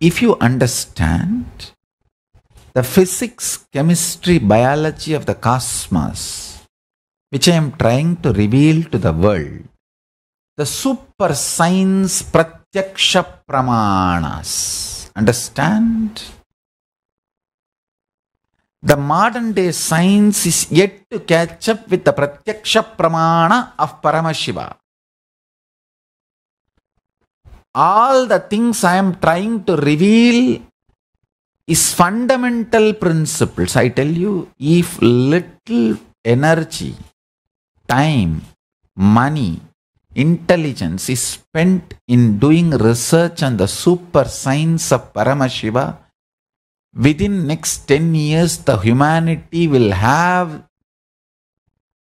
if you understand the physics, chemistry, biology of the cosmos, which I am trying to reveal to the world, the super science pratyaksha pramanas. Understand? The modern day science is yet to catch up with the pratyaksha pramana of Paramashiva all the things I am trying to reveal is fundamental principles. I tell you, if little energy, time, money, intelligence is spent in doing research on the super science of Paramashiva, within next 10 years the humanity will have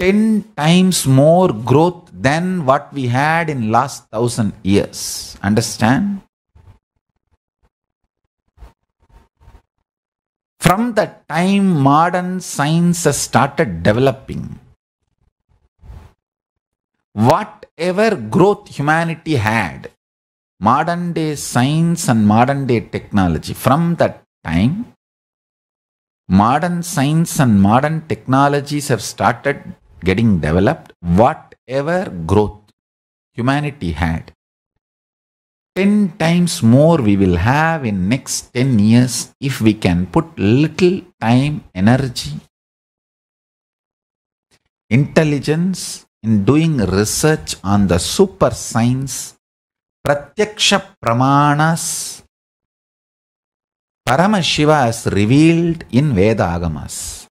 10 times more growth than what we had in last 1000 years understand from the time modern science started developing whatever growth humanity had modern day science and modern day technology from that time modern science and modern technologies have started getting developed, whatever growth humanity had, 10 times more we will have in next 10 years if we can put little time, energy, intelligence in doing research on the super science, Pratyaksha Pramanas, Paramashiva is revealed in Vedagamas.